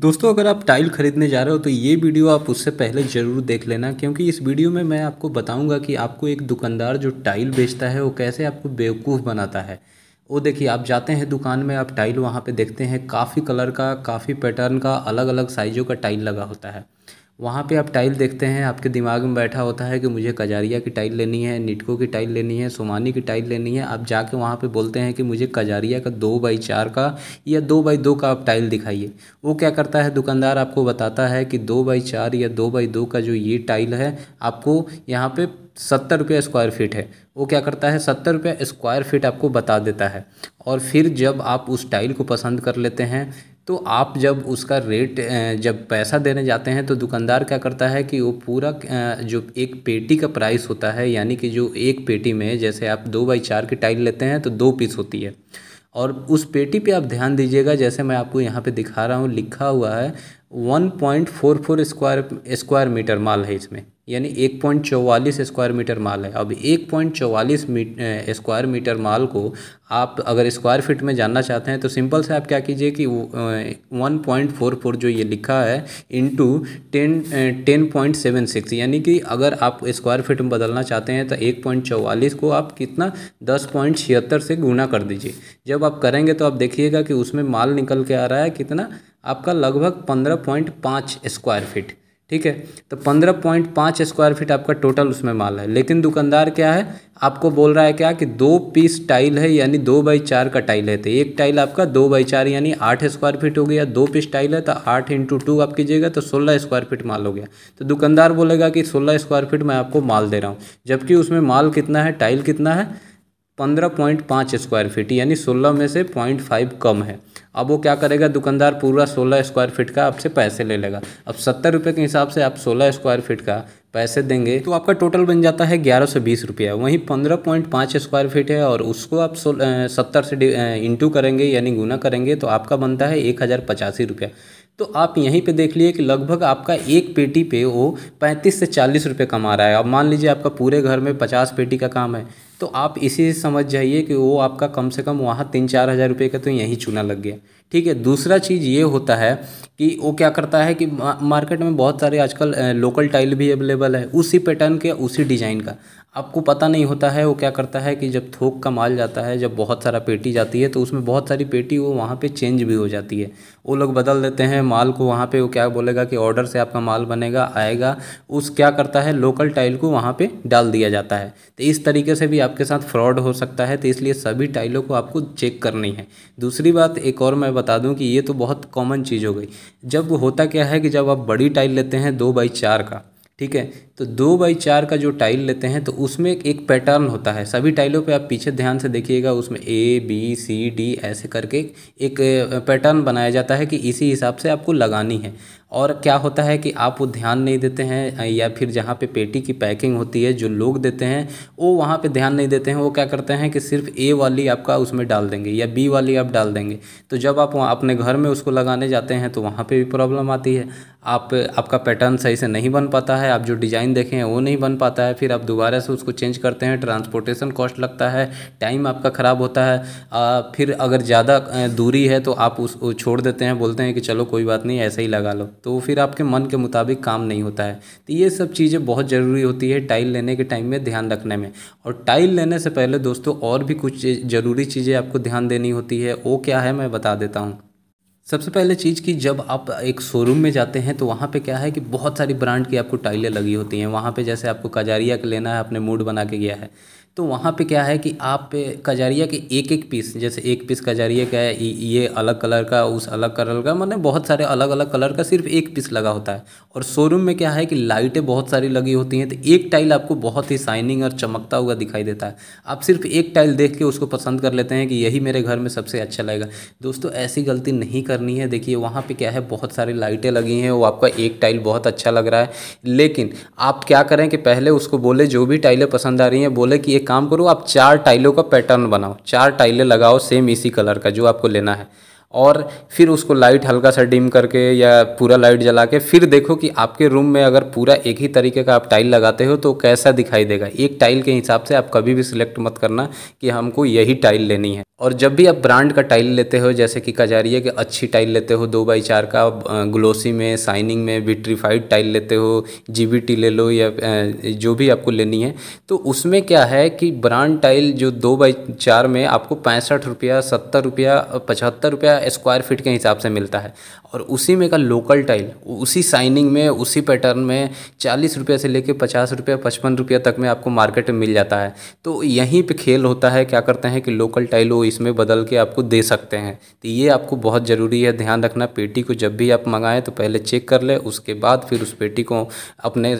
दोस्तों अगर आप टाइल खरीदने जा रहे हो तो ये वीडियो आप उससे पहले ज़रूर देख लेना क्योंकि इस वीडियो में मैं आपको बताऊंगा कि आपको एक दुकानदार जो टाइल बेचता है वो कैसे आपको बेवकूफ़ बनाता है वो देखिए आप जाते हैं दुकान में आप टाइल वहाँ पे देखते हैं काफ़ी कलर का काफ़ी पैटर्न का अलग अलग साइज़ों का टाइल लगा होता है वहाँ पे आप टाइल देखते हैं आपके दिमाग में बैठा होता है कि मुझे कजारिया की टाइल लेनी है निटको की टाइल लेनी है सोमानी की टाइल लेनी है आप जाके वहाँ पे बोलते हैं कि मुझे कजारिया का दो बाई चार का या दो बाई दो का आप टाइल दिखाइए वो क्या करता है दुकानदार आपको बताता है कि दो बाई चार या दो बाई दो का जो ये टाइल है आपको यहाँ पर सत्तर रुपये स्क्वायर फीट है वो क्या करता है सत्तर रुपये स्क्वायर फीट आपको बता देता है और फिर जब आप उस टाइल को पसंद कर लेते हैं तो आप जब उसका रेट जब पैसा देने जाते हैं तो दुकानदार क्या करता है कि वो पूरा जो एक पेटी का प्राइस होता है यानी कि जो एक पेटी में जैसे आप दो बाई चार की टाइल लेते हैं तो दो पीस होती है और उस पेटी पे आप ध्यान दीजिएगा जैसे मैं आपको यहाँ पे दिखा रहा हूँ लिखा हुआ है one point four four square square metre माल है इसमें यानी एक पॉइंट चौवालीस स्क्वायर मीटर माल है अब एक पॉइंट चौवालीस स्क्वायर मीटर माल को आप अगर स्क्वायर फीट में जानना चाहते हैं तो सिंपल से आप क्या कीजिए कि वन पॉइंट फोर फोर जो ये लिखा है into ten ten point seven six यानी कि अगर आप स्क्वायर फीट में बदलना चाहते हैं तो एक पॉइंट चौवालीस को आप कितना दस पॉइंट छिहत्तर से गुना कर दीजिए जब आप करेंगे तो आप देखिएगा कि उसमें माल निकल के आ रहा है कितना आपका लगभग पंद्रह पॉइंट पाँच स्क्वायर फीट ठीक है तो पंद्रह पॉइंट पाँच स्क्वायर फीट आपका टोटल उसमें माल है लेकिन दुकानदार क्या है आपको बोल रहा है क्या कि दो पीस टाइल है यानी दो बाई चार का टाइल है तो एक टाइल आपका दो बाई चार यानी आठ स्क्वायर फीट हो गया दो पीस टाइल है तो आठ इंटू टू आप कीजिएगा तो सोलह स्क्वायर फीट माल हो गया तो दुकानदार बोलेगा कि सोलह स्क्वायर फीट मैं आपको माल दे रहा हूँ जबकि उसमें माल कितना है टाइल कितना है पंद्रह पॉइंट पाँच स्क्वायर फीट यानी सोलह में से पॉइंट फाइव कम है अब वो क्या करेगा दुकानदार पूरा सोलह स्क्वायर फीट का आपसे पैसे ले लेगा अब सत्तर रुपये के हिसाब से आप सोलह स्क्वायर फीट का पैसे देंगे तो आपका टोटल बन जाता है ग्यारह सौ बीस रुपया वहीं पंद्रह पॉइंट पाँच स्क्वायर फीट है और उसको आप सो सत्तर से इंटू करेंगे यानी गुना करेंगे तो आपका बनता है एक हज़ार पचासी रुपया तो आप यहीं पे देख लिए कि लगभग आपका एक पेटी पे वो पैंतीस से चालीस रुपये कमा रहा है अब मान लीजिए आपका पूरे घर में पचास पेटी का काम है तो आप इसी से समझ जाइए कि वो आपका कम से कम वहाँ तीन चार हज़ार रुपये का तो यहीं चूना लग गया ठीक है दूसरा चीज़ ये होता है कि वो क्या करता है कि मार्केट में बहुत सारे आजकल लोकल टाइल भी अवेलेबल है उसी पैटर्न के उसी डिज़ाइन का आपको पता नहीं होता है वो क्या करता है कि जब थोक का माल जाता है जब बहुत सारा पेटी जाती है तो उसमें बहुत सारी पेटी वो वहाँ पे चेंज भी हो जाती है वो लोग बदल देते हैं माल को वहाँ पे वो क्या बोलेगा कि ऑर्डर से आपका माल बनेगा आएगा उस क्या करता है लोकल टाइल को वहाँ पे डाल दिया जाता है तो इस तरीके से भी आपके साथ फ्रॉड हो सकता है तो इसलिए सभी टाइलों को आपको चेक करनी है दूसरी बात एक और मैं बता दूँ कि ये तो बहुत कॉमन चीज़ हो गई जब होता क्या है कि जब आप बड़ी टाइल लेते हैं दो बाई चार का ठीक है तो दो बाई चार का जो टाइल लेते हैं तो उसमें एक पैटर्न होता है सभी टाइलों पे आप पीछे ध्यान से देखिएगा उसमें ए बी सी डी ऐसे करके एक पैटर्न बनाया जाता है कि इसी हिसाब से आपको लगानी है और क्या होता है कि आप वो ध्यान नहीं देते हैं या फिर जहाँ पे पेटी की पैकिंग होती है जो लोग देते हैं वो वहाँ पे ध्यान नहीं देते हैं वो क्या करते हैं कि सिर्फ ए वाली आपका उसमें डाल देंगे या बी वाली आप डाल देंगे तो जब आप वहाँ अपने घर में उसको लगाने जाते हैं तो वहाँ पर भी प्रॉब्लम आती है आप आपका पैटर्न सही से नहीं बन पाता है आप जो डिज़ाइन देखे हैं वो नहीं बन पाता है फिर आप दोबारा से उसको चेंज करते हैं ट्रांसपोर्टेशन कॉस्ट लगता है टाइम आपका ख़राब होता है फिर अगर ज़्यादा दूरी है तो आप उस छोड़ देते हैं बोलते हैं कि चलो कोई बात नहीं ऐसे ही लगा लो तो फिर आपके मन के मुताबिक काम नहीं होता है तो ये सब चीज़ें बहुत ज़रूरी होती है टाइल लेने के टाइम में ध्यान रखने में और टाइल लेने से पहले दोस्तों और भी कुछ ज़रूरी चीज़ें आपको ध्यान देनी होती है वो क्या है मैं बता देता हूँ सबसे पहले चीज़ की जब आप एक शोरूम में जाते हैं तो वहाँ पे क्या है कि बहुत सारी ब्रांड की आपको टाइलें लगी होती हैं वहाँ पे जैसे आपको कजारिया का लेना है आपने मूड बना के गया है तो वहाँ पे क्या है कि आप कजारिया के एक एक पीस जैसे एक पीस कजारिया का है ये अलग कलर का उस अलग कलर का मतलब बहुत सारे अलग अलग कलर का सिर्फ एक पीस लगा होता है और शोरूम में क्या है कि लाइटें बहुत सारी लगी होती हैं तो एक टाइल आपको बहुत ही शाइनिंग और चमकता हुआ दिखाई देता है आप सिर्फ एक टाइल देख के उसको पसंद कर लेते हैं कि यही मेरे घर में सबसे अच्छा लगेगा दोस्तों ऐसी गलती नहीं करनी है देखिए वहाँ पर क्या है बहुत सारी लाइटें लगी हैं वो आपका एक टाइल बहुत अच्छा लग रहा है लेकिन आप क्या करें कि पहले उसको बोले जो भी टाइलें पसंद आ रही हैं बोले कि एक काम करो आप चार टाइलों का पैटर्न बनाओ चार टाइलें लगाओ सेम इसी कलर का जो आपको लेना है और फिर उसको लाइट हल्का सा डिम करके या पूरा लाइट जला के फिर देखो कि आपके रूम में अगर पूरा एक ही तरीके का आप टाइल लगाते हो तो कैसा दिखाई देगा एक टाइल के हिसाब से आप कभी भी सिलेक्ट मत करना कि हमको यही टाइल लेनी है और जब भी आप ब्रांड का टाइल लेते हो जैसे कि कजारिया के अच्छी टाइल लेते हो दो बाई चार का ग्लोसी में साइनिंग में विट्रीफाइड टाइल लेते हो जीबीटी ले लो या जो भी आपको लेनी है तो उसमें क्या है कि ब्रांड टाइल जो दो बाई चार में आपको पैंसठ रुपया सत्तर रुपया पचहत्तर रुपया स्क्वायर फीट के हिसाब से मिलता है और उसी में का लोकल टाइल उसी साइनिंग में उसी पैटर्न में चालीस रुपये से लेकर पचास रुपया पचपन रुपये तक में आपको मार्केट में मिल जाता है तो यहीं पर खेल होता है क्या करते हैं कि लोकल टाइल वो इसमें बदल के आपको दे सकते हैं तो ये आपको बहुत ज़रूरी है ध्यान रखना पेटी को जब भी आप मंगाएं तो पहले चेक कर लें उसके बाद फिर उस पेटी को अपने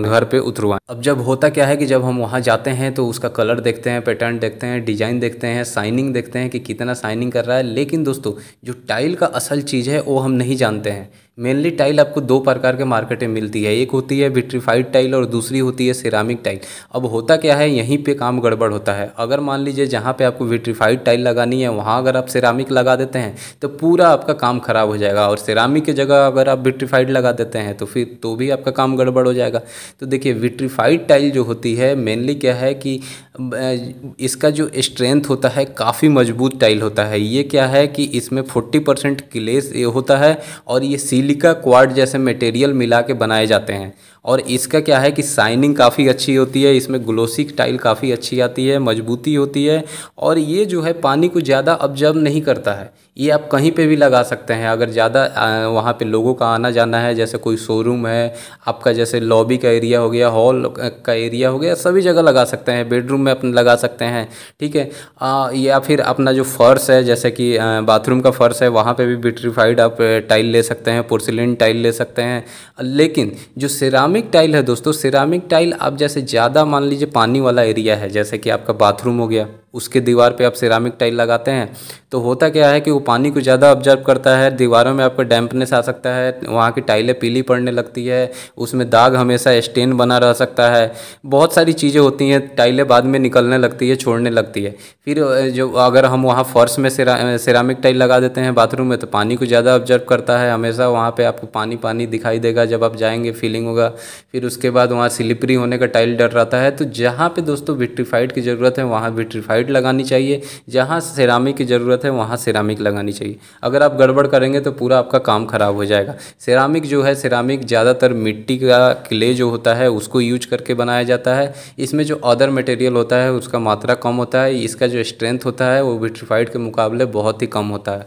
घर पे उतरवाएं अब जब होता क्या है कि जब हम वहाँ जाते हैं तो उसका कलर देखते हैं पैटर्न देखते हैं डिज़ाइन देखते हैं साइनिंग देखते हैं कि कितना साइनिंग कर रहा है लेकिन दोस्तों जो टाइल का असल चीज़ है वो हम नहीं जानते हैं मेनली टाइल आपको दो प्रकार के मार्केट में मिलती है एक होती है विट्रीफाइड टाइल और दूसरी होती है सिरामिक टाइल अब होता क्या है यहीं पे काम गड़बड़ होता है अगर मान लीजिए जहाँ पे आपको विट्रीफाइड टाइल लगानी है वहाँ अगर आप सिरामिक लगा देते हैं तो पूरा आपका काम ख़राब हो जाएगा और सिरामिक की जगह अगर आप विट्रीफाइड लगा देते हैं तो फिर तो भी आपका काम गड़बड़ हो जाएगा तो देखिए विट्रीफाइड टाइल जो होती है मेनली क्या है कि इसका जो स्ट्रेंथ होता है काफ़ी मजबूत टाइल होता है ये क्या है कि इसमें फोर्टी परसेंट क्लेस होता है और ये सील सिलिका क्वाड जैसे मटेरियल मिला के बनाए जाते हैं और इसका क्या है कि साइनिंग काफ़ी अच्छी होती है इसमें ग्लोसिक टाइल काफ़ी अच्छी आती है मजबूती होती है और ये जो है पानी को ज़्यादा ऑब्जर्व नहीं करता है ये आप कहीं पे भी लगा सकते हैं अगर ज़्यादा वहाँ पे लोगों का आना जाना है जैसे कोई शोरूम है आपका जैसे लॉबी का एरिया हो गया हॉल का एरिया हो गया सभी जगह लगा सकते हैं बेडरूम में अपने लगा सकते हैं ठीक है आ, या फिर अपना जो फ़र्श है जैसे कि बाथरूम का फ़र्श है वहाँ पर भी बिट्रीफाइड आप टाइल ले सकते हैं पोर्सिलिन टाइल ले सकते हैं लेकिन जो सिरामिक सिरामिक टाइल है दोस्तों सिरामिक टाइल आप जैसे ज़्यादा मान लीजिए पानी वाला एरिया है जैसे कि आपका बाथरूम हो गया उसके दीवार पे आप सिरामिक टाइल लगाते हैं तो होता क्या है कि वो पानी को ज़्यादा ऑब्जर्व करता है दीवारों में आपका डैम्पनेस आ सकता है वहाँ की टाइलें पीली पड़ने लगती है उसमें दाग हमेशा स्टेन बना रह सकता है बहुत सारी चीज़ें होती हैं टाइलें बाद में निकलने लगती है छोड़ने लगती है फिर जो अगर हम वहाँ फर्श में सिरा, सिरामिक टाइल लगा देते हैं बाथरूम में तो पानी को ज़्यादा ऑब्जर्व करता है हमेशा वहाँ पर आपको पानी पानी दिखाई देगा जब आप जाएंगे फीलिंग होगा फिर उसके बाद वहाँ स्लिपरी होने का टाइल डर रहता है तो जहाँ पर दोस्तों विट्रीफाइड की ज़रूरत है वहाँ विट्रीफाइड हाइट लगानी चाहिए जहाँ सेरामिक की ज़रूरत है वहाँ सेरामिक लगानी चाहिए अगर आप गड़बड़ करेंगे तो पूरा आपका काम ख़राब हो जाएगा सेरामिक जो है सेरामिक ज़्यादातर मिट्टी का क्ले जो होता है उसको यूज करके बनाया जाता है इसमें जो अदर मटेरियल होता है उसका मात्रा कम होता है इसका जो स्ट्रेंथ होता है वो विट्रीफाइड के मुकाबले बहुत ही कम होता है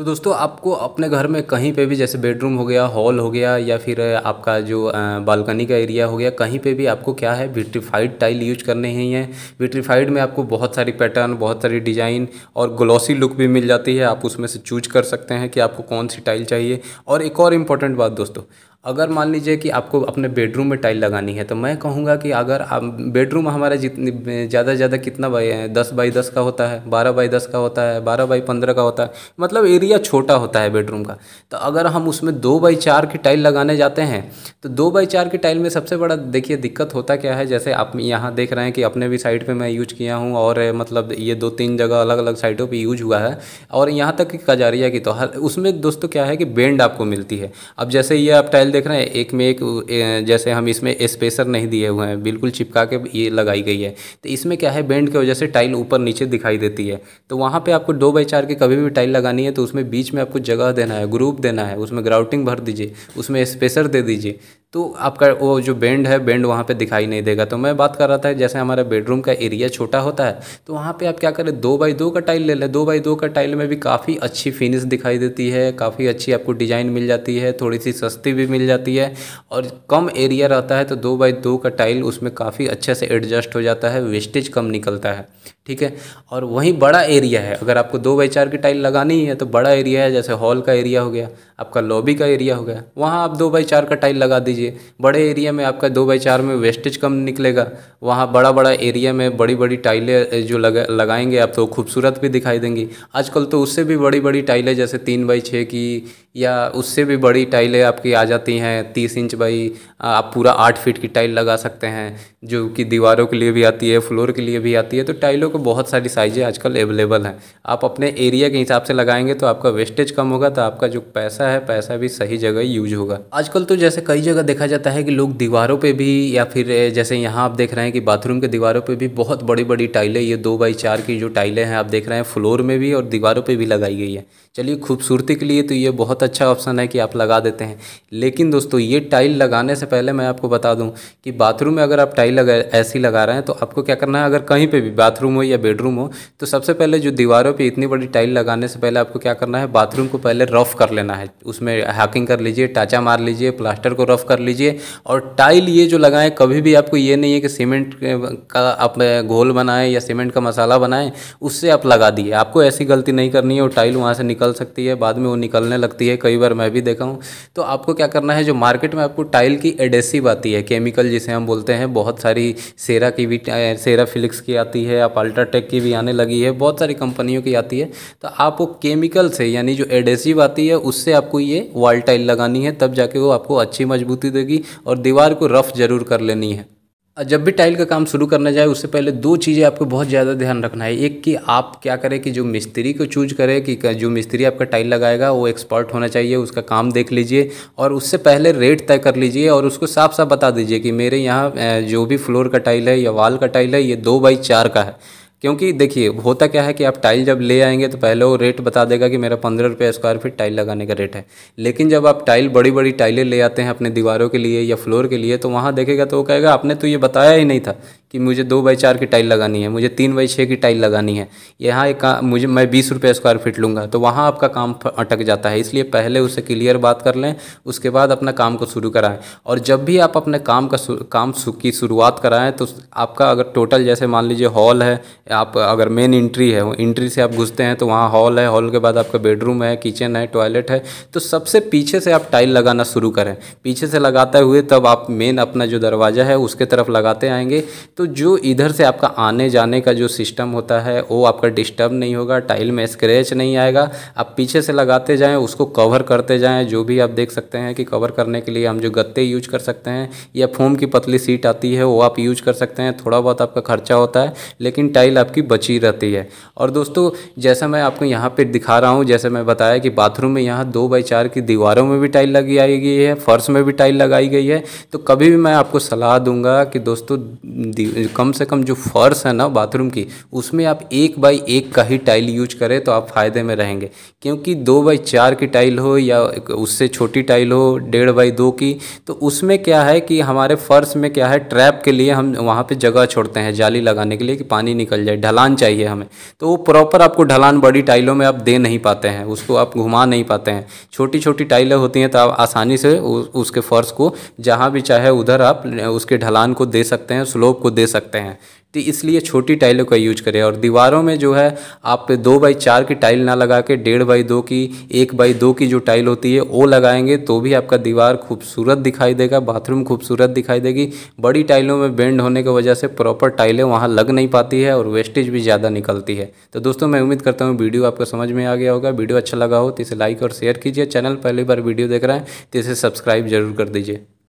तो दोस्तों आपको अपने घर में कहीं पे भी जैसे बेडरूम हो गया हॉल हो गया या फिर आपका जो बालकनी का एरिया हो गया कहीं पे भी आपको क्या है विट्रीफाइड टाइल यूज करने ही हैं विट्रीफाइड में आपको बहुत सारी पैटर्न बहुत सारी डिज़ाइन और ग्लॉसी लुक भी मिल जाती है आप उसमें से चूज कर सकते हैं कि आपको कौन सी टाइल चाहिए और एक और इम्पॉर्टेंट बात दोस्तों अगर मान लीजिए कि आपको अपने बेडरूम में टाइल लगानी है तो मैं कहूँगा कि अगर आप बेडरूम हमारा जितनी ज़्यादा से ज़्यादा कितना बाई है दस बाई दस का होता है बारह बाई दस का होता है बारह बाई पंद्रह का होता है मतलब एरिया छोटा होता है बेडरूम का तो अगर हम उसमें दो बाई चार की टाइल लगाने जाते हैं तो दो बाई चार की टाइल में सबसे बड़ा देखिए दिक्कत होता क्या है जैसे आप यहाँ देख रहे हैं कि अपने भी साइड पर मैं यूज किया हूँ और मतलब ये दो तीन जगह अलग अलग साइडों पर यूज हुआ है और यहाँ तक कि कजारिया की तो हर उसमें दोस्तों क्या है कि बेंड आपको मिलती है अब जैसे ये आप टाइल मोबाइल देख रहे हैं एक में एक जैसे हम इसमें स्पेसर नहीं दिए हुए हैं बिल्कुल चिपका के ये लगाई गई है तो इसमें क्या है बेंड की वजह से टाइल ऊपर नीचे दिखाई देती है तो वहाँ पर आपको दो बाई चार की कभी भी टाइल लगानी है तो उसमें बीच में आपको जगह देना है ग्रुप देना है उसमें ग्राउटिंग भर दीजिए उसमें स्पेसर दे दीजिए तो आपका वो जो बेंड है बेंड वहाँ पे दिखाई नहीं देगा तो मैं बात कर रहा था जैसे हमारा बेडरूम का एरिया छोटा होता है तो वहाँ पे आप क्या करें दो बाई दो का टाइल ले लें दो बाई दो का टाइल में भी काफ़ी अच्छी फिनिश दिखाई देती है काफ़ी अच्छी आपको डिज़ाइन मिल जाती है थोड़ी सी सस्ती भी मिल जाती है और कम एरिया रहता है तो दो बाई दो का टाइल उसमें काफ़ी अच्छे से एडजस्ट हो जाता है वेस्टेज कम निकलता है ठीक है और वहीं बड़ा एरिया है अगर आपको दो बाई चार की टाइल लगानी है तो बड़ा एरिया है जैसे हॉल का एरिया हो गया आपका लॉबी का एरिया हो गया वहाँ आप दो बाई चार का टाइल लगा दीजिए लीजिए बड़े एरिया में आपका दो बाई चार में वेस्टेज कम निकलेगा वहाँ बड़ा बड़ा एरिया में बड़ी बड़ी टाइलें जो लगा लगाएंगे आप तो खूबसूरत भी दिखाई देंगी आजकल तो उससे भी बड़ी बड़ी टाइलें जैसे तीन बाई छः की या उससे भी बड़ी टाइलें आपकी आ जाती हैं तीस इंच बाई आप पूरा आठ फीट की टाइल लगा सकते हैं जो कि दीवारों के लिए भी आती है फ्लोर के लिए भी आती है तो टाइलों को बहुत सारी साइज़ें आजकल अवेलेबल हैं आप अपने एरिया के हिसाब से लगाएंगे तो आपका वेस्टेज कम होगा तो आपका जो पैसा है पैसा भी सही जगह यूज होगा आजकल तो जैसे कई जगह देखा जाता है कि लोग दीवारों पर भी या फिर जैसे यहाँ आप देख रहे हैं कि बाथरूम के दीवारों पर भी बहुत बड़ी बड़ी टाइलें ये दो बाई चार की जो टाइलें हैं आप देख रहे हैं फ्लोर में भी और दीवारों पर भी लगाई गई है चलिए खूबसूरती के लिए तो ये बहुत बहुत अच्छा ऑप्शन है कि आप लगा देते हैं लेकिन दोस्तों ये टाइल लगाने से पहले मैं आपको बता दूं कि बाथरूम में अगर आप टाइल लगा ऐसी लगा रहे हैं तो आपको क्या करना है अगर कहीं पे भी बाथरूम हो या बेडरूम हो तो सबसे पहले जो दीवारों पर इतनी बड़ी टाइल लगाने से पहले आपको क्या करना है बाथरूम को पहले रफ़ कर लेना है उसमें हैकिंग कर लीजिए टाचा मार लीजिए प्लास्टर को रफ़ कर लीजिए और टाइल ये जो लगाएं कभी भी आपको ये नहीं है कि सीमेंट का आप घोल बनाएं या सीमेंट का मसाला बनाएं उससे आप लगा दिए आपको ऐसी गलती नहीं करनी है वो टाइल वहाँ से निकल सकती है बाद में वो निकलने लगती है है कई बार मैं भी देखा हूँ तो आपको क्या करना है जो मार्केट में आपको टाइल की एडेसिव आती है केमिकल जिसे हम बोलते हैं बहुत सारी सेरा की भी सेरा फिलिक्स की आती है आप अल्ट्राटेक की भी आने लगी है बहुत सारी कंपनियों की आती है तो आप वो केमिकल से यानी जो एडेसिव आती है उससे आपको ये वॉल टाइल लगानी है तब जाके वो आपको अच्छी मजबूती देगी और दीवार को रफ़ ज़रूर कर लेनी है जब भी टाइल का काम शुरू करना जाए उससे पहले दो चीज़ें आपको बहुत ज़्यादा ध्यान रखना है एक कि आप क्या करें कि जो मिस्त्री को चूज करें कि जो मिस्त्री आपका टाइल लगाएगा वो एक्सपर्ट होना चाहिए उसका काम देख लीजिए और उससे पहले रेट तय कर लीजिए और उसको साफ साफ बता दीजिए कि मेरे यहाँ जो भी फ्लोर का टाइल है या वाल का टाइल है ये दो बाई चार का है क्योंकि देखिए होता क्या है कि आप टाइल जब ले आएंगे तो पहले वो रेट बता देगा कि मेरा पंद्रह रुपये स्क्वायर फीट टाइल लगाने का रेट है लेकिन जब आप टाइल बड़ी बड़ी टाइलें ले आते हैं अपने दीवारों के लिए या फ्लोर के लिए तो वहाँ देखेगा तो वो कहेगा आपने तो ये बताया ही नहीं था कि मुझे दो बाई चार की टाइल लगानी है मुझे तीन बाई छः की टाइल लगानी है यहाँ एक मुझे मैं बीस रुपये स्क्वायर फीट लूँगा तो वहाँ आपका काम अटक जाता है इसलिए पहले उससे क्लियर बात कर लें उसके बाद अपना काम को शुरू कराएं और जब भी आप अपने काम का काम की शुरुआत कराएं तो आपका अगर टोटल जैसे मान लीजिए हॉल है आप अगर मेन इंट्री है इंट्री से आप घुसते हैं तो वहाँ हॉल है हॉल के बाद आपका बेडरूम है किचन है टॉयलेट है तो सबसे पीछे से आप टाइल लगाना शुरू करें पीछे से लगाते हुए तब आप मेन अपना जो दरवाज़ा है उसके तरफ लगाते आएंगे तो जो इधर से आपका आने जाने का जो सिस्टम होता है वो आपका डिस्टर्ब नहीं होगा टाइल में स्क्रैच नहीं आएगा आप पीछे से लगाते जाएं उसको कवर करते जाएं जो भी आप देख सकते हैं कि कवर करने के लिए हम जो गत्ते यूज कर सकते हैं या फोम की पतली सीट आती है वो आप यूज कर सकते हैं थोड़ा बहुत आपका खर्चा होता है लेकिन टाइल आपकी बची रहती है और दोस्तों जैसा मैं आपको यहाँ पर दिखा रहा हूँ जैसे मैं बताया कि बाथरूम में यहाँ दो बाई चार की दीवारों में भी टाइल लगी आई गई है फर्श में भी टाइल लगाई गई है तो कभी भी मैं आपको सलाह दूंगा कि दोस्तों कम से कम जो फर्श है ना बाथरूम की उसमें आप एक बाई एक का ही टाइल यूज करें तो आप फ़ायदे में रहेंगे क्योंकि दो बाई चार की टाइल हो या उससे छोटी टाइल हो डेढ़ बाई दो की तो उसमें क्या है कि हमारे फर्श में क्या है ट्रैप के लिए हम वहाँ पर जगह छोड़ते हैं जाली लगाने के लिए कि पानी निकल जाए ढलान चाहिए हमें तो वो प्रॉपर आपको ढलान बड़ी टाइलों में आप दे नहीं पाते हैं उसको आप घुमा नहीं पाते हैं छोटी छोटी टाइलें होती हैं तो आप आसानी से उसके फर्श को जहाँ भी चाहे उधर आप उसके ढलान को दे सकते हैं स्लोप को दे दे सकते हैं तो इसलिए छोटी टाइलों का यूज करें और दीवारों में जो है आप दो बाई चार की टाइल ना लगा के डेढ़ बाई दो की एक बाई दो की जो टाइल होती है वो लगाएंगे तो भी आपका दीवार खूबसूरत दिखाई देगा बाथरूम खूबसूरत दिखाई देगी बड़ी टाइलों में बेंड होने की वजह से प्रॉपर टाइलें वहाँ लग नहीं पाती है और वेस्टेज भी ज़्यादा निकलती है तो दोस्तों मैं उम्मीद करता हूँ वीडियो आपको समझ में आ गया होगा वीडियो अच्छा लगा हो तो इसे लाइक और शेयर कीजिए चैनल पहली बार वीडियो देख रहे हैं तो इसे सब्सक्राइब जरूर कर दीजिए